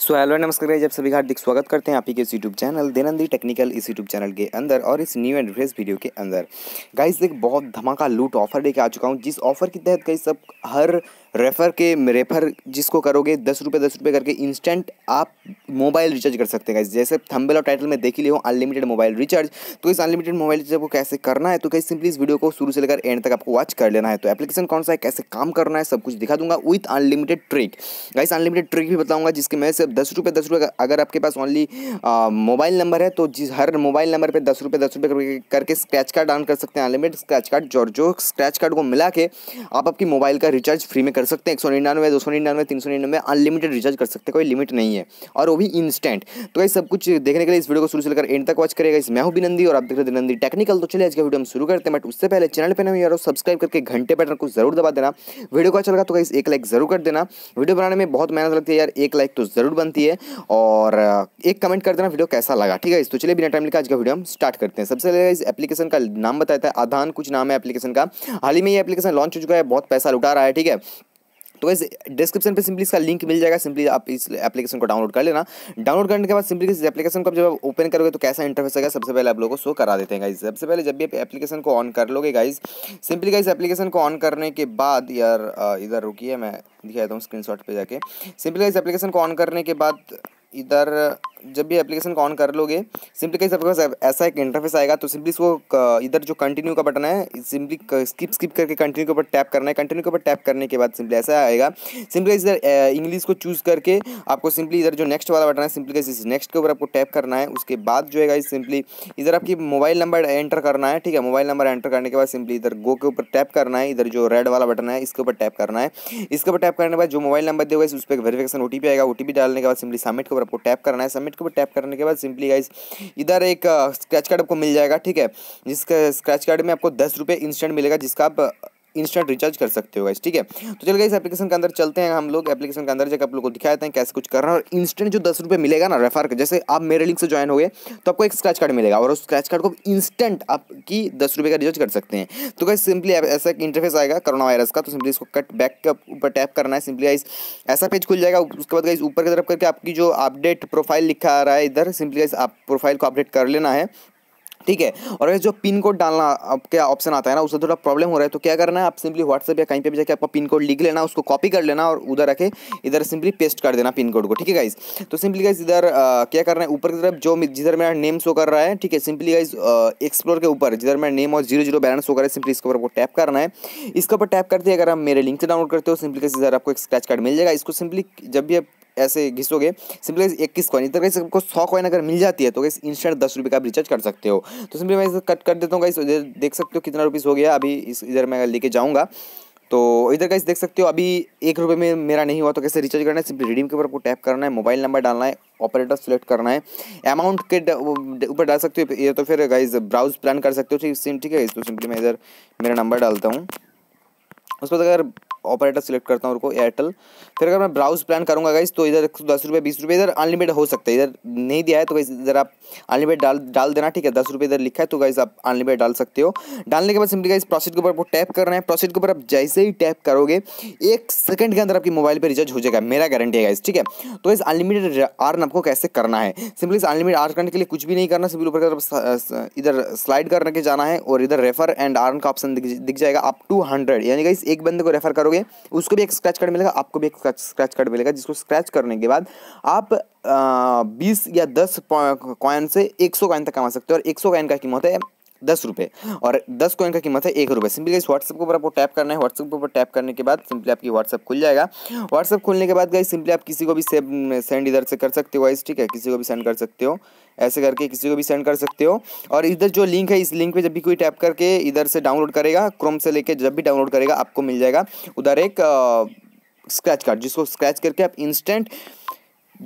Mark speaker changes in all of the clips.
Speaker 1: so hello नमस्कार जब सभी हार्दिक स्वागत करते हैं आप ही के इस यूट्यूब चैनल देनंदी टेक्निकल इस यूट्यूब चैनल के अंदर और इस न्यू एंड फ्रेश वीडियो के अंदर गाइस एक बहुत धमाका लूट ऑफर लेके आ चुका हूँ जिस ऑफर के तहत गाइस सब हर रेफ़र के रेफ़र जिसको करोगे दस रुपये दस रुपये करके इंस्टेंट आप मोबाइल रिचार्ज कर सकते हैं जैसे थंबल और टाइटल में देख ही हो अनलिमिटेड मोबाइल रिचार्ज तो इस अनलिमिटेड मोबाइल रिचार्ज को कैसे करना है तो कहीं सिंपली इस वीडियो को शुरू से लेकर एंड तक आपको वॉच कर लेना है तो एप्लीकेशन कौन सा है कैसे काम करना है सब कुछ दिखा दूंगा with unlimited trick guys unlimited trick भी बताऊंगा जिसके मैं सिर्फ दस रुपये दस रुपये अगर आपके पास ओनली मोबाइल नंबर है तो जिस हर मोबाइल नंबर पर दस रुपये दस रुपये करके स्क्रैच कार्ड ऑन कर सकते हैं अनलिमिटेड स्क्रैच कार्ड और जो स्क्रैच कार्ड को मिला के आप आपकी मोबाइल का रिचार्ज फ्री में कर सकते हैं एक सौ निन्यानवे दो सौ निन्यानवे तीन सौ निन्यानवे अनलिमिटेड रिचार्ज कर सकते हैं कोई लिमिट नहीं है और वो भी इंस्टेंट तो ये सब कुछ देखने के लिए इस वीडियो को शुरू से लेकर एंड तक वॉच करेगा इस मैं हूं बिनंदी और आप देख रहे हैं बिनंदी टेक्निकल तो चले आज का वीडियो हम शुरू करते हैं बट उससे पहले चैनल पर नहीं यार सब्सक्राइब तो करके घंटे बटन को जरूर दबा देना वीडियो को अच्छा लगा तो कहीं एक लाइक जरूर कर देना वीडियो बनाने में बहुत मेहनत लगती है यार एक लाइक तो जरूर बनती है और एक कमेंट कर देना वीडियो कैसा लगा ठीक है इस तो चलिए बिना टाइम लेकर आज का वीडियो हम स्टार्ट करते हैं सबसे पहले इस एप्लीकेशन का नाम बताया था आधान कुछ नाम है एप्लीकेशन का हाल ही में ये एप्लीकेशन लॉन्च हो चुका है बहुत पैसा लुटा रहा है ठीक है तो वैसे डिस्क्रिप्शन पे सिंपली इसका लिंक मिल जाएगा सिंपली आप इस एप्लीकेशन को डाउनलोड कर लेना डाउनलोड करने के बाद सिंपली इस एप्लीकेशन को जब ओपन करोगे तो कैसा इंटरफेस आएगा सबसे पहले आप लोगों को शो करा देते हैं गाइज सबसे पहले जब भी आप एप्लीकेशन को ऑन कर लोगे गाइज सिंपली गाइज एप्लीकेशन को ऑन करने के बाद यार इधर रुकी मैं दिखा देता हूँ स्क्रीन पे जाके सिंपली गाइज एप्लीकेशन को ऑन करने के बाद इधर जब भी एप्लीकेशन को ऑन कर लोगे सिंपली कहीं सबके पास ऐसा एक इंटरफेस आएगा तो सिंपली इसको इधर जो कंटिन्यू का बटन है सिंपली स्किप स्किप करके कंटिन्यू के ऊपर टैप करना है कंटिन्यू के ऊपर टैप करने के बाद सिंपली ऐसा आएगा सिंपली इधर इंग्लिश को चूज़ करके आपको सिंपली इधर जो नेक्स्ट वाला बटन है सिंपली कैसे नेक्स्ट के ऊपर आपको टैप करना है उसके बाद जो है सिंपली इधर आपकी मोबाइल नंबर एंटर करना है ठीक है मोबाइल नंबर एंटर करने के बाद सिंपली इधर गो के ऊपर टैप करना है इधर जो रेड वाला बटन है इसके ऊपर टैप करना है इसके ऊपर टैप करने के बाद जो मोबाइल नंबर देगा उस पर वेरीफिकेशन ओ आएगा ओ डालने के बाद सिंपली सबमिट के ऊपर आपको टैप करना है सबमिट के ऊपर टैप करने के बाद सिंपली गाइज इधर एक स्क्रैच कार्ड आपको मिल जाएगा ठीक है जिसका स्क्रैच कार्ड में आपको दस रुपये इंस्टेंट मिलेगा जिसका आप इंस्टेंट रिचार्ज कर सकते हो गाइस ठीक है तो चलिए इस एप्लीकेशन के अंदर चलते हैं हम लोग एप्लीकेशन के अंदर जाकर आप लोग को दिखा देते हैं कैसे कुछ कर रहा है और इंस्टेंट जो दस रुपये मिलेगा ना रेफर का जैसे आप मेरे लिंक से ज्वाइन हो गए तो आपको एक स्क्रैच कार्ड मिलेगा और उस स्क्रैच कार्ड को इंस्टेंट आपकी दस रुपये का रिचार्ज कर सकते हैं तो गाइस सिंपली ऐसा एक इंटरफेस आएगा करोना वायरस का तो सिंपली इसको कट बैक के ऊपर टैप करना है सिंपली गाइस ऐसा पेज खुल जाएगा उसके बाद गाइस ऊपर की तरफ करके आपकी जो अपडेट प्रोफाइल लिखा आ रहा है इधर सिंपली गाइस आप प्रोफाइल को अपडेट कर लेना है ठीक है और जो पिन कोड डालना आपके ऑप्शन आता है ना उससे थोड़ा प्रॉब्लम हो रहा है तो क्या करना है आप सिंपली व्हाट्सएप या कहीं पे भी जाकर आपका पिन कोड लिख लेना उसको कॉपी कर लेना और उधर रखे इधर सिंपली पेस्ट कर देना पिन कोड को ठीक है गाइज तो सिंपली गाइज इधर क्या करना है ऊपर की तरफ जो जिधर मेरा नेम शो कर रहा है ठीक है सिंपली गाइज एक्सप्लोर के ऊपर जिधर मेरा नेम और जीरो जीरो बैलेंस शो कर रहा है सिंपली इसके ऊपर टैप करना है इसके ऊपर टैप करते हैं अगर आप मेरे लिंक से डाउनलोड करते हो सिंपली गाइज इधर आपको एक स्क्रैच कार्ड मिल जाएगा इसको सिंपली जब भी आप ऐसे घिसोगे सिंपली इक्कीस कॉइन इधर गाइस आपको सौ कॉइन अगर मिल जाती है तो गाइस इंस्टेंट दस रुपये का आप रिचार्ज कर सकते हो तो सिंपली मैं इसे कट कर देता हूँ गाइस तो देख सकते हो कितना रुपीज़ हो गया अभी इस इधर मैं लेके जाऊँगा तो इधर का देख सकते हो अभी एक रुपये में मेरा नहीं हुआ तो कैसे रिचार्ज करना है सिंपली रिडीम के ऊपर आपको टैप करना है मोबाइल नंबर डालना है ऑपरेटर सेलेक्ट करना है अमाउंट के ऊपर डाल सकते हो ये तो फिर गाइज ब्राउज प्लान कर सकते हो ठीक सिम ठीक है तो सिंपली मैं इधर मेरा नंबर डालता हूँ उसके बाद अगर ऑपरेटर सेलेक्ट करता हूँ उनको एयरटेल फिर अगर मैं ब्राउज प्लान करूँगा गाइज तो इधर दस रुपये बीस रुपये इधर अनलिमिटेड हो सकता है इधर नहीं दिया है तो गाइज इधर आप अनलिमिटेड डाल डाल देना ठीक है दस रुपये इधर लिखा है तो गाइज आप अनलिमिटेड डाल सकते हो डालने के बाद सिंपली गाइज प्रोसेस के ऊपर आपको टैप करना है प्रोसेस के ऊपर आप जैसे ही टैप करोगे एक सेकंड के अंदर आपकी मोबाइल पर रिचार्ज हो जाएगा मेरा गारंटी है गाइज ठीक है तो इस अनलिमिटेड आर्न आपको कैसे करना है सिंपली इस अनलिमिटेड आर्न करने के लिए कुछ भी नहीं करना सिंपली ऊपर इधर स्लाइड करके जाना है और इधर रेफर एंड आर्न का ऑप्शन दिख जाएगा अप टू हंड्रेड यानी गाइज एक बंदे को रेफर करो करोगे उसको भी एक स्क्रैच कार्ड मिलेगा आपको भी एक स्क्रैच कार्ड मिलेगा जिसको स्क्रैच करने के बाद आप बीस या दस कॉइन से एक सौ कॉइन तक कमा सकते हो और एक सौ कॉइन का कीमत है दस रुपये और दस कोइन का कीमत है एक रुपये सिंपली इस व्हाट्सअप के ऊपर आपको टैप करना है व्हाट्सअप के ऊपर टैप करने के बाद सिंपली आपकी व्हाट्सअप खुल जाएगा व्हाट्सअप खुलने के बाद गई सिंपली आप किसी को भी सेव सेंड इधर से कर सकते हो वाइस ठीक है किसी को भी सेंड कर सकते हो ऐसे करके किसी को भी सेंड कर सकते हो और इधर जो लिंक है इस लिंक पे जब भी कोई टैप करके इधर से डाउनलोड करेगा क्रोम से लेके जब भी डाउनलोड करेगा आपको मिल जाएगा उधर एक स्क्रैच कार्ड जिसको स्क्रैच करके आप इंस्टेंट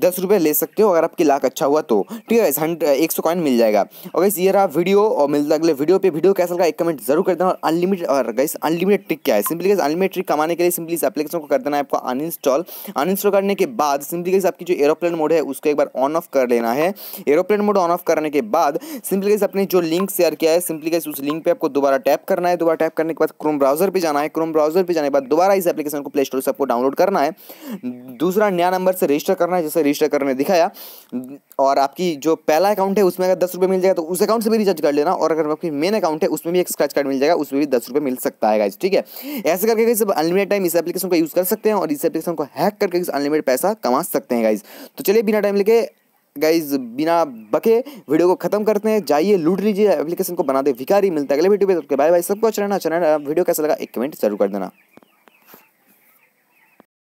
Speaker 1: दस रुपये ले सकते हो अगर आपकी लाख अच्छा हुआ तो ठीक है हंड एक सौ कॉइन मिल जाएगा और गैस ये रहा वीडियो और मिलता अगले वीडियो पे वीडियो कैसा लगा एक कमेंट जरूर कर देना और अनलिमिटेड और गैस अनलिमिटेड ट्रिक क्या है सिंपली गैस अनलिमिटेड ट्रिक कमाने के लिए सिंपली इस एप्लीकेशन को कर देना है आपको अनइंस्टॉल अनइंस्टॉल करने के बाद सिंपली गैस आपकी जो एरोप्लेन मोड है उसको एक बार ऑन ऑफ कर लेना है एरोप्लेन मोड ऑन ऑफ करने के बाद सिंपली गैस अपने जो लिंक शेयर किया है सिंपली गैस उस लिंक पर आपको दोबारा टैप करना है दोबारा टैप करने के बाद क्रोम ब्राउजर पर जाना है क्रोम ब्राउजर पर जाने के बाद दोबारा इस एप्लीकेशन को प्ले स्टोर से आपको डाउनलोड करना है दूसरा नया नंबर से रजिस्टर करना है जैसे रजिस्टर करने दिखाया और आपकी जो पहला अकाउंट है उसमें अगर दस रुपये मिल जाएगा तो उस अकाउंट से भी रिचार्ज कर लेना और अगर आपकी मेन अकाउंट है उसमें भी एक स्क्रैच कार्ड मिल जाएगा उसमें भी दस रुपये मिल सकता है गाइज ठीक है ऐसे करके गाइज अनलिमिटेड टाइम इस एप्लीकेशन को यूज़ कर सकते हैं और इस एप्लीकेशन को हैक करके अनलिमिटेड पैसा कमा सकते हैं गाइज तो चलिए बिना टाइम लेके गाइज बिना बके वीडियो को खत्म करते हैं जाइए लूट लीजिए एप्लीकेशन को बना दे भिकारी मिलता है अगले वीडियो पे तो बाय बाय सबको अच्छा रहना अच्छा रहना वीडियो कैसा लगा एक कमेंट जरूर कर देना